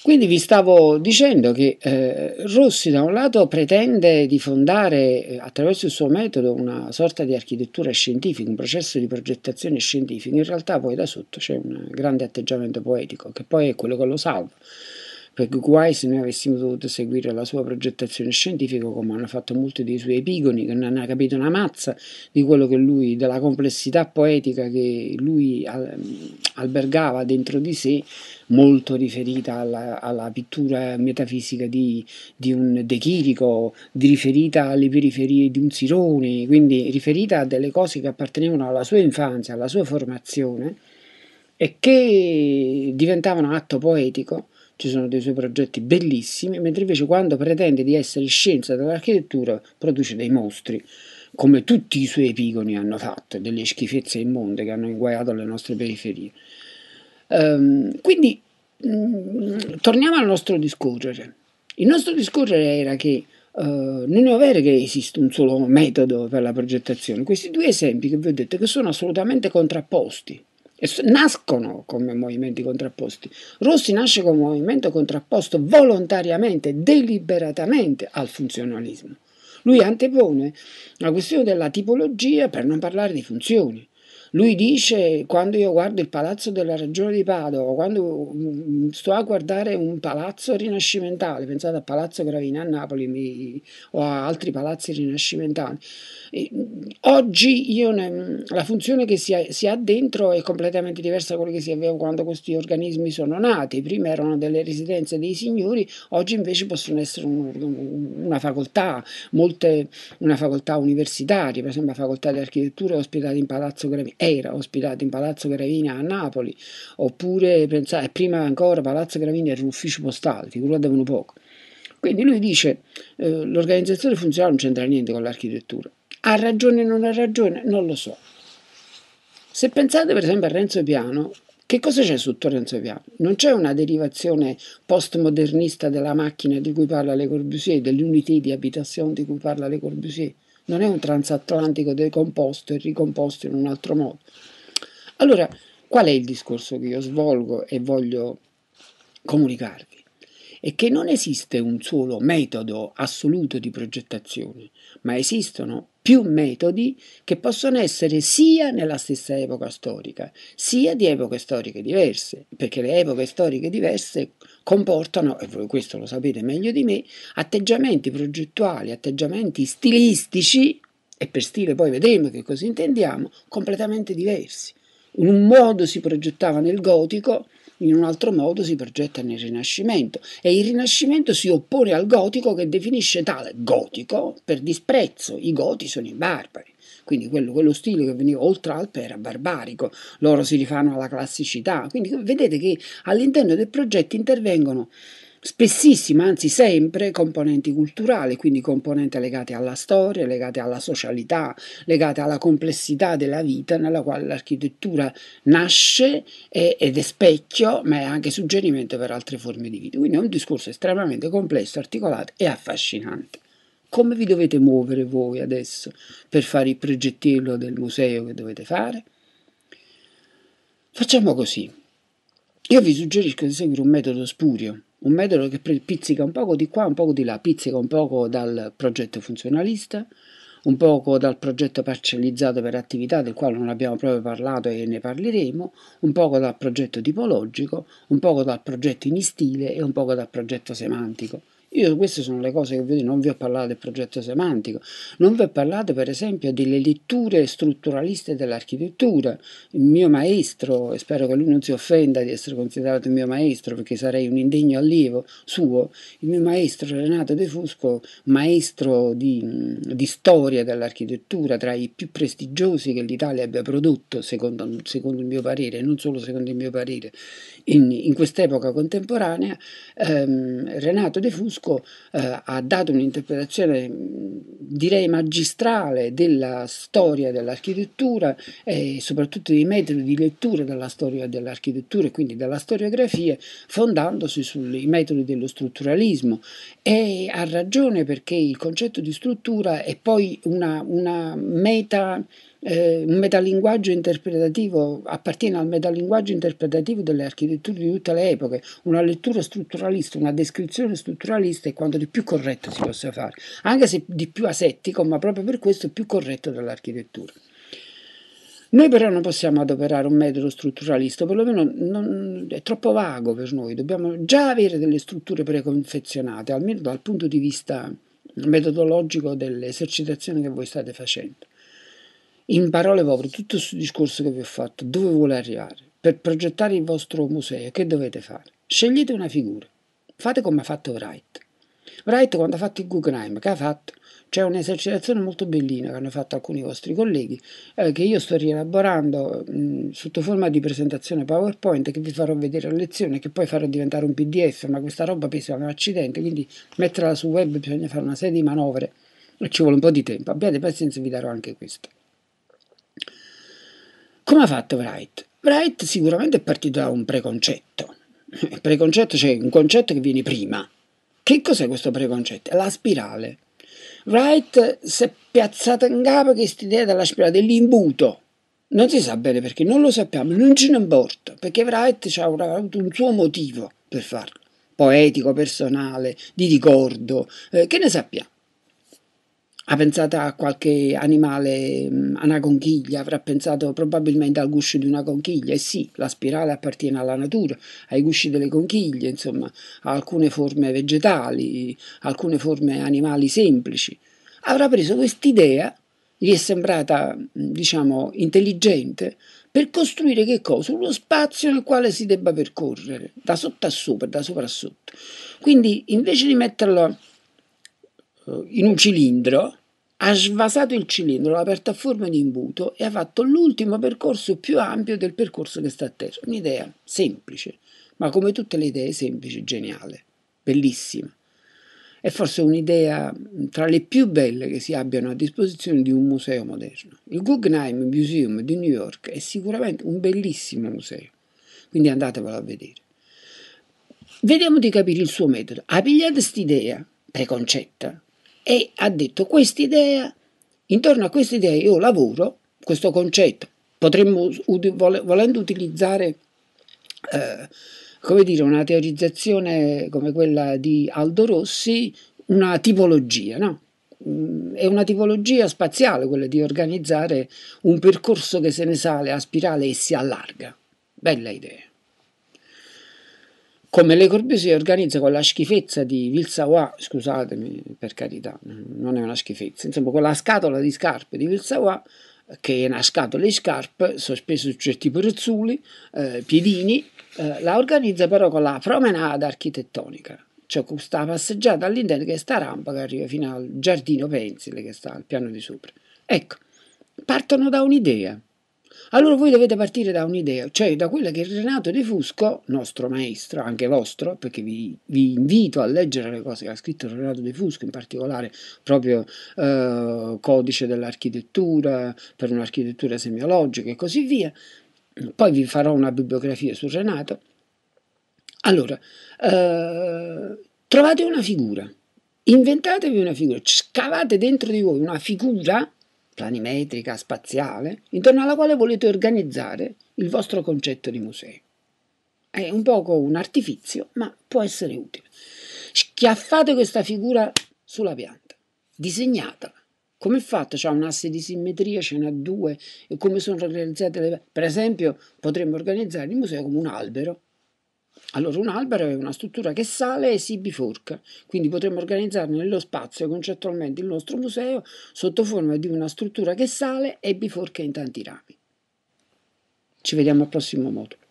Quindi vi stavo dicendo che eh, Rossi da un lato pretende di fondare eh, attraverso il suo metodo una sorta di architettura scientifica, un processo di progettazione scientifica, in realtà poi da sotto c'è un grande atteggiamento poetico che poi è quello che lo salva perché guai se noi avessimo dovuto seguire la sua progettazione scientifica come hanno fatto molti dei suoi epigoni che non hanno capito una mazza di quello che lui, della complessità poetica che lui albergava dentro di sé molto riferita alla, alla pittura metafisica di, di, un De Chirico, di riferita alle periferie di un Sirone, quindi riferita a delle cose che appartenevano alla sua infanzia, alla sua formazione e che diventavano atto poetico ci sono dei suoi progetti bellissimi, mentre invece quando pretende di essere scienza dell'architettura produce dei mostri, come tutti i suoi epigoni hanno fatto, delle schifezze immonde che hanno inguaiato le nostre periferie. Um, quindi mh, mm, torniamo al nostro discorrere. Cioè, il nostro discorrere era che Uh, non è vero che esiste un solo metodo per la progettazione. Questi due esempi che vi ho detto che sono assolutamente contrapposti nascono come movimenti contrapposti. Rossi nasce come movimento contrapposto volontariamente, deliberatamente al funzionalismo. Lui antepone la questione della tipologia per non parlare di funzioni. Lui dice, quando io guardo il palazzo della regione di Padova, quando mm, mm, sto a guardare un palazzo rinascimentale, pensate a Palazzo Gravina a Napoli mi, o a altri palazzi rinascimentali, mm, oggi io ne, la funzione che si ha, si ha, dentro è completamente diversa da quella che si aveva quando questi organismi sono nati. Prima erano delle residenze dei signori, oggi invece possono essere un, una facoltà, molte, una facoltà universitaria, per esempio la facoltà di architettura è ospitata in Palazzo Gravina era ospitato in Palazzo Gravina a Napoli, oppure pensate, prima ancora Palazzo Gravina era un ufficio postale, figuratevi un poco. Quindi lui dice eh, l'organizzazione funzionale non c'entra niente con l'architettura. Ha ragione o non ha ragione? Non lo so. Se pensate per esempio a Renzo Piano, che cosa c'è sotto Renzo Piano? Non c'è una derivazione postmodernista della macchina di cui parla Le Corbusier, dell'unità di abitazione di cui parla Le Corbusier? non è un transatlantico decomposto e ricomposto in un altro modo. Allora, qual è il discorso che io svolgo e voglio comunicarvi? è che non esiste un solo metodo assoluto di progettazione, ma esistono più metodi che possono essere sia nella stessa epoca storica, sia di epoche storiche diverse, perché le epoche storiche diverse comportano, e voi questo lo sapete meglio di me, atteggiamenti progettuali, atteggiamenti stilistici, e per stile poi vedremo che cosa intendiamo, completamente diversi. In un modo si progettava nel gotico, in un altro modo si progetta nel Rinascimento e il Rinascimento si oppone al gotico che definisce tale gotico per disprezzo, i goti sono i barbari. Quindi quello, quello stile che veniva oltre Alpe era barbarico, loro si rifanno alla classicità. Quindi vedete che all'interno del progetto intervengono spessissima, anzi sempre, componenti culturali, quindi componenti legate alla storia, legate alla socialità, legate alla complessità della vita nella quale l'architettura nasce ed è specchio, ma è anche suggerimento per altre forme di vita. Quindi è un discorso estremamente complesso, articolato e affascinante. Come vi dovete muovere voi adesso per fare il progettillo del museo che dovete fare? Facciamo così. Io vi suggerisco di seguire un metodo spurio, un metodo che pizzica un poco di qua, un poco di là, pizzica un poco dal progetto funzionalista, un poco dal progetto parcellizzato per attività del quale non abbiamo proprio parlato e ne parleremo, un poco dal progetto tipologico, un poco dal progetto in stile e un poco dal progetto semantico. Io queste sono le cose che vi non vi ho parlato del progetto semantico, non vi ho parlato per esempio delle letture strutturaliste dell'architettura. Il mio maestro, e spero che lui non si offenda di essere considerato il mio maestro perché sarei un indegno allievo suo, il mio maestro Renato De Fusco, maestro di, di storia dell'architettura, tra i più prestigiosi che l'Italia abbia prodotto, secondo, secondo, il mio parere, non solo secondo il mio parere, in, in quest'epoca contemporanea, ehm, Renato De Fusco Fusco eh, ha dato un'interpretazione mm, direi magistrale della storia dell'architettura e soprattutto dei metodi di lettura della storia dell'architettura e quindi della storiografia fondandosi sui metodi dello strutturalismo e ha ragione perché il concetto di struttura è poi una, una meta eh, il metalinguaggio interpretativo appartiene al metalinguaggio interpretativo delle architetture di tutte le epoche, una lettura strutturalista, una descrizione strutturalista è quanto di più corretto si possa fare, anche se di più asettico, ma proprio per questo è più corretto dell'architettura. Noi però non possiamo adoperare un metodo strutturalista, perlomeno non, è troppo vago per noi, dobbiamo già avere delle strutture preconfezionate, almeno dal punto di vista metodologico dell'esercitazione che voi state facendo. In parole povere, tutto questo discorso che vi ho fatto, dove vuole arrivare? Per progettare il vostro museo, che dovete fare? Scegliete una figura. Fate come ha fatto Wright. Wright quando ha fatto il Guggenheim, che ha fatto? C'è un'esercitazione molto bellina che hanno fatto alcuni vostri colleghi, eh, che io sto rielaborando mh, sotto forma di presentazione PowerPoint che vi farò vedere a lezione, che poi farò diventare un PDF, ma questa roba pesa un accidente, quindi metterla sul web bisogna fare una serie di manovre e ci vuole un po' di tempo. Abbiate pazienza, vi darò anche questo. Come ha fatto Wright? Wright sicuramente è partito da un preconcetto. Il preconcetto cioè un concetto che viene prima. Che cos'è questo preconcetto? la spirale. Wright si è piazzata in capo questa idea della spirale, dell'imbuto. Non si sa bene perché, non lo sappiamo, non ce ne importa, perché Wright ha avuto un suo motivo per farlo, poetico, personale, di ricordo, eh, che ne sappiamo ha pensato a qualche animale, a mm, una conchiglia, avrà pensato probabilmente al guscio di una conchiglia, e sì, la spirale appartiene alla natura, ai gusci delle conchiglie, insomma, a alcune forme vegetali, alcune forme animali semplici. Avrà preso quest'idea, gli è sembrata, mm, diciamo, intelligente, per costruire che cosa? Uno spazio nel quale si debba percorrere, da sotto a sopra, da sopra a sotto. Quindi, invece di metterlo eh, in un cilindro, ha svasato il cilindro, l'ha aperto a forma di imbuto e ha fatto l'ultimo percorso più ampio del percorso che sta a terra. Un'idea semplice, ma come tutte le idee semplici, geniale, bellissima. È forse un'idea mm, tra le più belle che si abbiano a disposizione di un museo moderno. Il Guggenheim Museum di New York è sicuramente un bellissimo museo, quindi andatevelo a vedere. Vediamo di capire il suo metodo. Ha pigliato quest'idea preconcetta, e ha detto quest'idea, intorno a quest'idea io lavoro, questo concetto, potremmo volendo utilizzare eh, come dire, una teorizzazione come quella di Aldo Rossi, una tipologia, no? Mm, è una tipologia spaziale quella di organizzare un percorso che se ne sale a spirale e si allarga. Bella idea come Le Corbusier organizza con la schifezza di Vilsawa, scusatemi per carità, non è una schifezza, insomma con la scatola di scarpe di Vilsawa, che è una scatola di scarpe sospesa su certi peruzzuli, eh, piedini, eh, la organizza però con la promenada architettonica, cioè con questa passeggiata all'interno che è sta rampa che arriva fino al giardino pensile che sta al piano di sopra. Ecco, partono da un'idea allora voi dovete partire da un'idea, cioè da quella che Renato De Fusco, nostro maestro, anche vostro, perché vi, vi invito a leggere le cose che ha scritto Renato De Fusco, in particolare proprio eh, codice dell'architettura, per un'architettura semiologica e così via. Poi vi farò una bibliografia su Renato. Allora, eh, trovate una figura, inventatevi una figura, scavate dentro di voi una figura planimetrica, spaziale, intorno alla quale volete organizzare il vostro concetto di museo. È un poco un artifizio, ma può essere utile. Schiaffate questa figura sulla pianta, disegnatela. Come è fatto? C'è un asse di simmetria, ce n'ha due, e come sono realizzate le... Per esempio, potremmo organizzare il museo come un albero, allora, un albero è una struttura che sale e si biforca, quindi potremmo organizzare nello spazio concettualmente il nostro museo sotto forma di una struttura che sale e biforca in tanti rami. Ci vediamo al prossimo modulo.